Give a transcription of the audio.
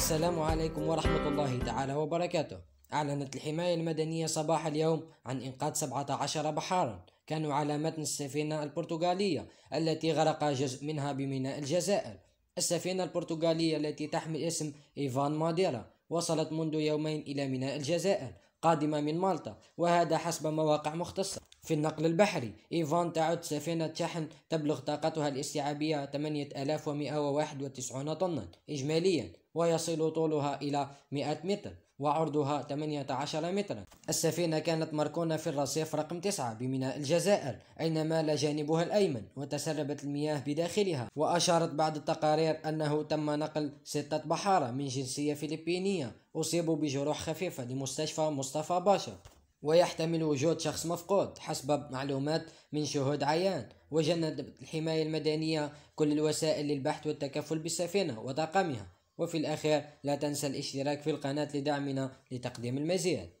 السلام عليكم ورحمة الله تعالى وبركاته أعلنت الحماية المدنية صباح اليوم عن إنقاذ 17 بحارا كانوا على متن السفينة البرتغالية التي غرق جزء منها بميناء الجزائر السفينة البرتغالية التي تحمل اسم إيفان ماديرا وصلت منذ يومين إلى ميناء الجزائر قادمة من مالطا وهذا حسب مواقع مختصة في النقل البحري إيفان تعد سفينة شحن تبلغ طاقتها الاستيعابية 8191 طنا إجماليا ويصل طولها إلى 100 متر وعرضها 18 مترا السفينة كانت مركونة في الرصيف رقم 9 بميناء الجزائر أين مال جانبها الأيمن وتسربت المياه بداخلها وأشارت بعض التقارير أنه تم نقل ستة بحارة من جنسية فلبينية أصيبوا بجروح خفيفة لمستشفى مصطفى باشا ويحتمل وجود شخص مفقود حسب معلومات من شهود عيان وجندت الحماية المدنية كل الوسائل للبحث والتكفل بالسفينة وطاقمها وفي الأخير لا تنسى الاشتراك في القناة لدعمنا لتقديم المزيد